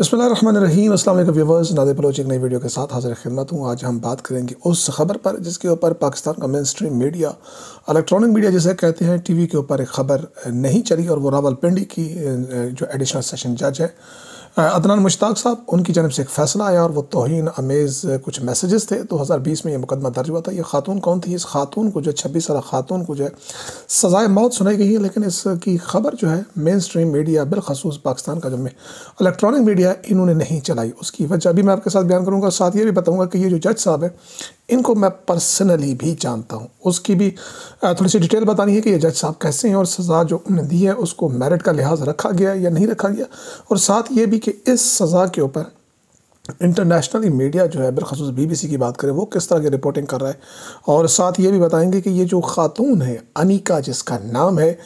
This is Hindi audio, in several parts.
बसमिल व्यवर्स नादे नादिर बलोच एक नई वीडियो के साथ हाजिर खिदमत हूँ आज हम बात करेंगे उस खबर पर जिसके ऊपर पाकिस्तान का mainstream media electronic media जिसे कहते हैं टी वी के ऊपर एक खबर नहीं चली और वो रावलपिंडी की जो एडिशनल सेशन जज है अदनान मुश्ताक साहब उनकी जनब से एक फ़ैसला आया और वो तोहन अमेज़ कुछ मैसेजेस थे 2020 में ये मुकदमा दर्ज हुआ था ये खातून कौन थी इस खातून को जो है छब्बीस साल खातून को जो है सज़ाए मौत सुनाई गई है लेकिन इसकी खबर जो है मेन स्ट्रीम मीडिया बिलखसूस पाकिस्तान का जो में इलेक्ट्रॉनिक मीडिया इन्होंने नहीं चलाई उसकी वजह भी मैं आपके साथ बयान करूँगा साथ ये भी बताऊँगा कि ये जो जज साहब है इनको मैं पर्सनली भी जानता हूँ उसकी भी थोड़ी सी डिटेल बतानी है कि ये जज साहब कैसे हैं और सज़ा जो उन्हें दी है उसको मेरिट का लिहाज रखा गया या नहीं रखा गया और साथ ये भी कि इस सज़ा के ऊपर इंटरनेशनली मीडिया जो है बिलखसूस बीबीसी की बात करें वो किस तरह की रिपोर्टिंग कर रहा है और साथ ये भी बताएंगे कि ये जो ख़ातून है अनिका जिसका नाम है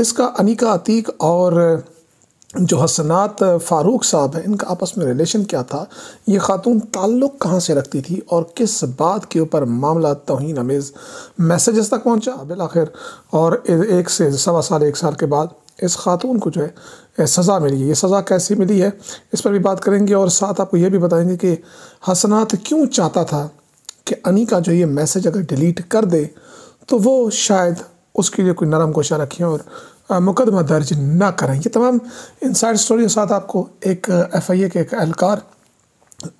इसका अनिका अतीक और जो हसनात फ़ारूक साहब हैं इनका आपस में रिलेशन क्या था ये खातून ताल्लुक़ कहाँ से रखती थी और किस बात के ऊपर मामला तोहन अमेज़ मैसेजेस तक पहुँचा बिल आखिर और एक से सवा साल एक साल के बाद इस खातून को जो है सज़ा मिली है ये सज़ा कैसे मिली है इस पर भी बात करेंगे और साथ आपको ये भी बताएंगे कि हसनात क्यों चाहता था कि अनी का जो ये मैसेज अगर डिलीट कर दे तो वो शायद उसके लिए कोई नरम कोशा रखें और मुकदमा दर्ज ना करें ये तमाम इनसाइड स्टोरी के साथ आपको एक एफ आई ए के एक एहलकार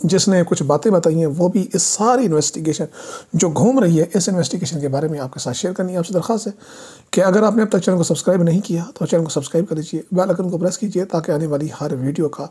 जिसने कुछ बातें बताई हैं वो भी इस सारी इन्वेस्टिगेशन जो घूम रही है इस इन्वेस्टिगेशन के बारे में आपके साथ शेयर करनी है आपसे दरख्वास्त है कि अगर आपने अब तक चैनल को सब्सक्राइब नहीं किया तो चैनल को सब्सक्राइब कर लीजिए बेल आइकन को प्रेस कीजिए ताकि आने वाली हर वीडियो का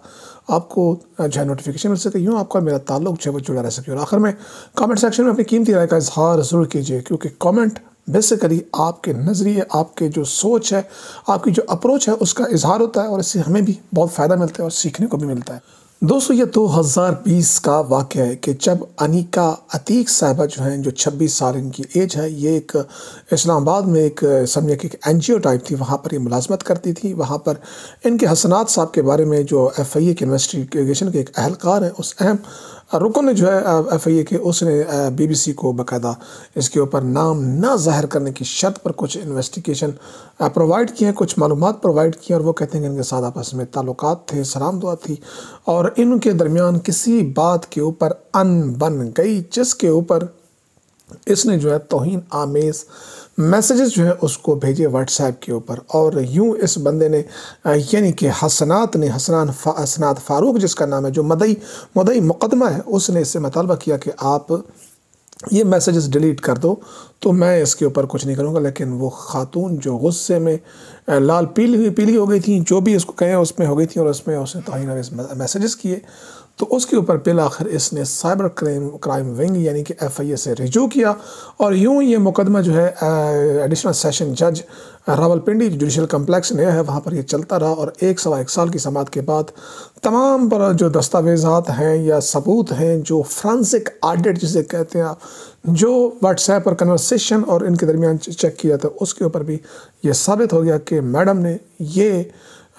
आपको uh, जो है नोटिफिकेशन मिल सके यूँ आपका मेरा ताल्लुक जो है वो जुड़ा रह सके और आखिर में कमेंट सेक्शन में अपनी कीमती राय का इजहार ज़रूर कीजिए क्योंकि कॉमेंट बेसिकली आपके नज़रिए आपके जो सोच है आपकी जो अप्रोच है उसका इजहार होता है और इससे हमें भी बहुत फ़ायदा मिलता है और सीखने को भी मिलता है दोस्तों ये 2020 का वाक़ है कि जब अनिका अतीक साहिबा जो हैं जो 26 साल इनकी एज है ये एक इस्लामाबाद में एक समझे कि एक एन टाइप थी वहाँ पर ये मुलाजमत करती थी वहाँ पर इनके हसनात साहब के बारे में जो एफ आई ए के इन्वेस्टिगेशन के एक अहलकार हैं उस अहम रुकन जो है एफ आई ए के उसने बी बी सी को बाकायदा इसके ऊपर नाम ना जाहिर करने की शर्त पर कुछ इन्वेस्टिगेशन प्रोवाइड किए हैं कुछ मालूम प्रोवाइड किए और वो कहते हैं कि इनके साथ आपस में ताल्लुक थे सलाम दुआ थी और इनके दरमियान किसी बात के ऊपर अन बन गई जिसके ऊपर इसने जो है तोहन आमेज़ मैसेजेस जो है उसको भेजे व्हाट्सएप के ऊपर और यूँ इस बंदे ने यानी कि हसनात ने हसनान फा, हसनात फ़ारूक जिसका नाम है जो मदई मदई मुकदमा है उसने इससे मुतालबा किया कि आप ये मैसेजेस डिलीट कर दो तो मैं इसके ऊपर कुछ नहीं करूँगा लेकिन वो ख़ातून जो गुस्से में लाल पीली पीली हो गई थी जो भी इसको कहें उसमें हो गई थी और उसमें उसने तोहिन और मैसेजेस किए तो उसके ऊपर बिल आखिर इसने साइबर क्राइम क्राइम विंग यानी कि एफआईए से रिजू किया और यूँ ये मुकदमा जो है एडिशनल सेशन जज रावलपिंडी जुडिशल कम्प्लेक्स नया है वहाँ पर ये चलता रहा और एक सवा एक साल की समात के बाद तमाम पर जो दस्तावेजात हैं या सबूत हैं जो फ्रांसिक आडिट जिसे कहते हैं आप जो व्हाट्सएप पर कन्वर्सेशन और इनके दरमियान चेक किया था उसके ऊपर भी ये साबित हो गया कि मैडम ने ये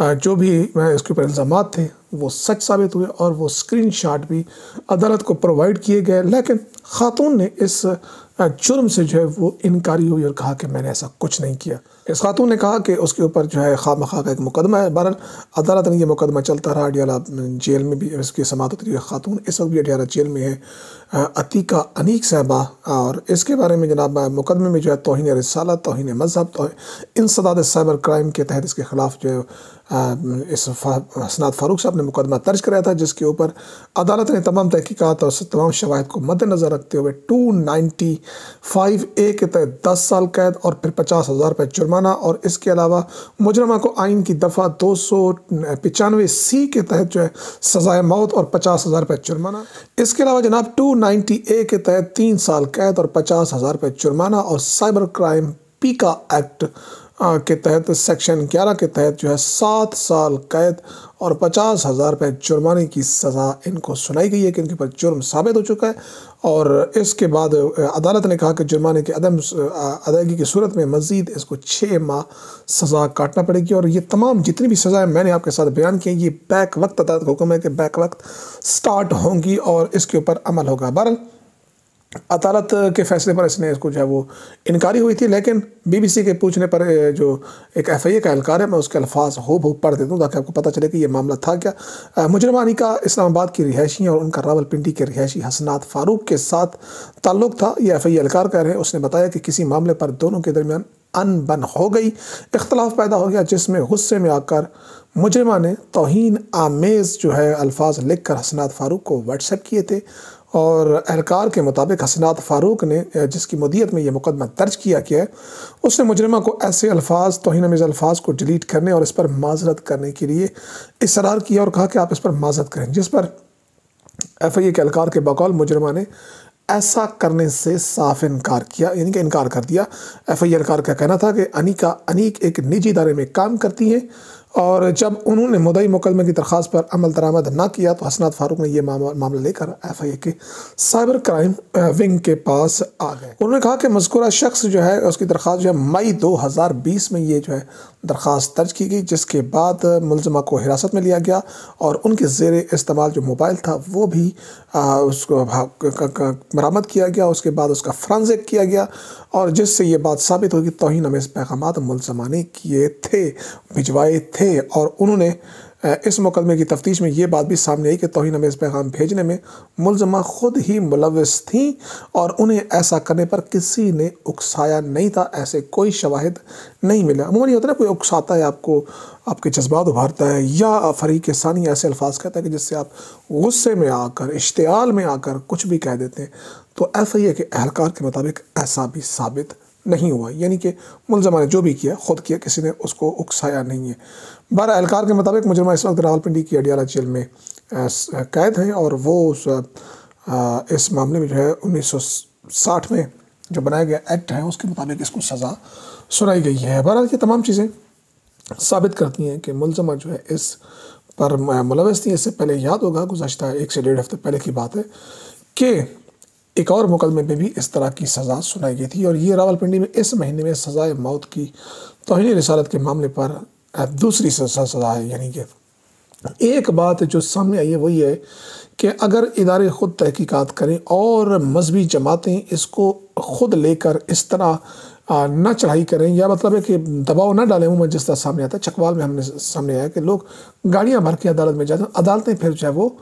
जो भी इसके ऊपर इल्ज़ाम थे वो सच साबित हुए और वो स्क्रीन शॉट भी अदालत को प्रोवाइड किए गए लेकिन ख़ातून ने इस जुर्म से जो है वो इनकारी हुई और कहा कि मैंने ऐसा कुछ नहीं किया इस खातून ने कहा कि उसके ऊपर जो है खाम खा का एक मुकदमा है बहरल अदालत ने यह मुकदमा चलता रहा अडियाला जेल में भी इसकी समात होती है खातून इस वक्त भी अडियाला जेल में है अतीका अनीक साहबा और इसके बारे में जनाब मुकदमे में जो है तोहन रसाला तोहन मजहब तो इन सदाद साइबर क्राइम के तहत इसके ख़िलाफ़ जो है इस हसनात फारूक साहब ने मुकदमा दर्ज कराया था जिसके ऊपर अदालत ने तमाम तहकीक़ात और तमाम शवाहद को मद्दनज़र रखते हुए टू नाइन्टी फाइव ए के तहत दस साल कैद और फिर पचास हज़ार रुपये जुर्मा जुर्माना और इसके अलावा मुजरमा को आइन की दफ़ा दो सौ पचानवे सी के तहत जो है सज़ाए मौत और पचास हज़ार रुपये जुर्माना इसके अलावा जनाब टू नाइन्टी ए के तहत तीन साल कैद और पचास हज़ार रुपये जुर्माना और साइबर क्राइम पीका एक्ट के तहत सेक्शन ग्यारह के तहत जो है सात साल कैद और पचास हज़ार रुपये जुर्माने की सज़ा इनको सुनाई गई है कि इनके ऊपर जुर्म साबित हो चुका है और इसके बाद अदालत ने कहा कि जुर्माने की अदम अदायगी की सूरत में मज़ीद इसको छः माह सज़ा काटना पड़ेगी और ये तमाम जितनी भी सज़ाएँ मैंने आपके साथ बयान की ये बैक वक्त अदालत का हुक्म है कि बैक वक्त स्टार्ट होंगी और इसके ऊपर अमल होगा बहर अदालत के फैसले पर इसने इसको जो है वो इनकारी हुई थी लेकिन बीबीसी के पूछने पर जो एक एफ आई ए का एहलकार है मैं उसके अल्फाज हो भू पढ़ देता हूँ ताकि आपको पता चले कि यह मामला था क्या मुजरमानी का इस्लामाबाद की रिहायशी और उनका रावलपिंडी के रिहायशी हसनात फारूक के साथ ताल्लुक था यह एफ आई एहलकार कह रहे हैं उसने बताया कि किसी मामले पर दोनों के दरमियान अनबन हो गई इख्तलाफ पैदा हो गया जिसमें गुस्से में आकर मुजरमा ने तोहन आमेज़ जो है अल्फाज लिख कर हसनात फ़ारूक को व्हाट्सएप किए थे और अहलकार के मुताबिक हसनात फ़ारूक ने जिसकी मदीयत में यह मुकदमा दर्ज किया गया है उसने मुजरमा को ऐसे अल्फाज तोहन अमीज़ अल्फाज को डिलीट करने और इस पर माजरत करने के लिए इसरार किया और कहा कि आप इस पर माजरत करें जिस पर एफ आई ए के अहलकार के बकौल मुजरमा ने ऐसा करने से साफ इनकार किया यानी कि इनकार कर दिया एफ आई एलकार का कहना था कि अनिका अनीक एक निजी इदारे में काम करती हैं और जब उन्होंने मुदई मुकदमे की दरख्वास्त पर अमल दरामद ना किया तो हसनात फारूक ने यह मामला, मामला लेकर एफ आई ए के साइबर क्राइम विंग के पास आ गए उन्होंने कहा कि मजकूरा शख्स जो है उसकी दरख्वास्त जो है मई दो हज़ार बीस में ये जो है दरख्वास्त दर्ज की गई जिसके बाद मुलजमा को हिरासत में लिया गया और उनके जेर इस्तेमाल जो मोबाइल था वो भी आ, उसको मरामद किया गया उसके बाद उसका फ्रांजेक किया गया और जिससे ये बात साबित होगी तोहिन हमें पैगाम मुलजमा ने किए थे भिजवाए थे थे और उन्होंने इस मुकदमे की तफ्तीश में ये बात भी सामने आई कि तोहन हमें इस पैगाम भेजने में मुलजमा खुद ही मुलविस थी और उन्हें ऐसा करने पर किसी ने उकसाया नहीं था ऐसे कोई शवाहद नहीं मिला अमूमन ये होता ना कोई उकसाता है आपको आपके जज्बात उभारता है या फरीक सानी ऐसे अल्फाज कहता है कि जिससे आप गुस्से में आकर इश्तियाल में आकर कुछ भी कह देते हैं तो ऐसा ही है कि अहलकार के मुताबिक ऐसा भी साबित नहीं हुआ यानी कि मुलजमा ने जो भी किया खुद किया किसी ने उसको उकसाया नहीं है बारह एहलकार के मुताबिक मुजरमा इस वक्त रावलपिंडी की अडियाला जेल में कैद हैं और वो उस, इस मामले में जो है उन्नीस में जो बनाया गया एक्ट है उसके मुताबिक इसको सज़ा सुनाई गई है बहरहाल ये तमाम चीज़ें साबित करती हैं कि मुलजमा जो है इस पर मुलवस थी इससे पहले याद होगा गुजशत एक से डेढ़ हफ्ते पहले की बात है कि एक और मुकदमे में भी इस तरह की सज़ा सुनाई गई थी और ये रावलपिंडी में इस महीने में सज़ाए मौत की तोहनी रिसालत के मामले पर दूसरी सज़ा है यानी कि एक बात जो सामने आई है वही है कि अगर इदारे ख़ुद तहकीकात करें और मजहबी जमातें इसको ख़ुद लेकर इस तरह ना चढ़ाई करें या मतलब है कि दबाव ना डालें उमूमन जिस तरह सामने आता है चकवाल में हमने सामने आया कि लोग गाड़ियाँ भर के अदालत में जाते हैं अदालतें फिर है वो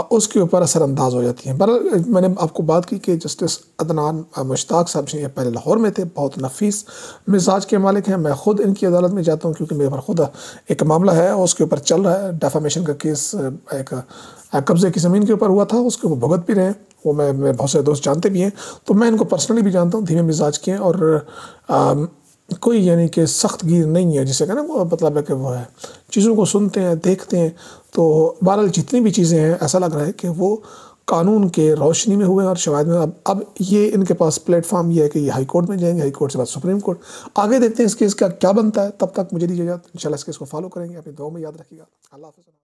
उसके ऊपर असरअंदाज हो जाती हैं बहरहाल मैंने आपको बात की कि जस्टिस अदनान मुश्ताक साहब जी ये पहले लाहौर में थे बहुत नफीस मिजाज के मालिक हैं मैं खुद इनकी अदालत में जाता हूँ क्योंकि मेरे पर खुद एक मामला है उसके ऊपर चल रहा है डेफामेशन का केस एक कब्ज़े की ज़मीन के ऊपर हुआ था उसके ऊपर भुगत भी रहे हैं वो मैं मेरे बहुत सारे दोस्त जानते भी हैं तो मैं इनको पर्सनली भी जानता हूँ धीमे मिजाज के और आ, कोई यानी कि सख्त गिर नहीं है जिसे कहना मतलब है कि वो है चीज़ों को सुनते हैं देखते हैं तो बहरहाल जितनी भी चीज़ें हैं ऐसा लग रहा है कि वो कानून के रोशनी में हुए हैं और शवाद में अब अब ये इनके पास प्लेटफॉर्म ये है कि ये हाई कोर्ट में जाएंगे हाई कोर्ट से बाद सुप्रीम कोर्ट आगे देखते हैं इस केस का क्या बनता है तब तक मुझे दीजिए इजाज़त इंशाल्लाह इस केस को फॉलो करेंगे अपनी दो में याद रखिएगा अल्लाह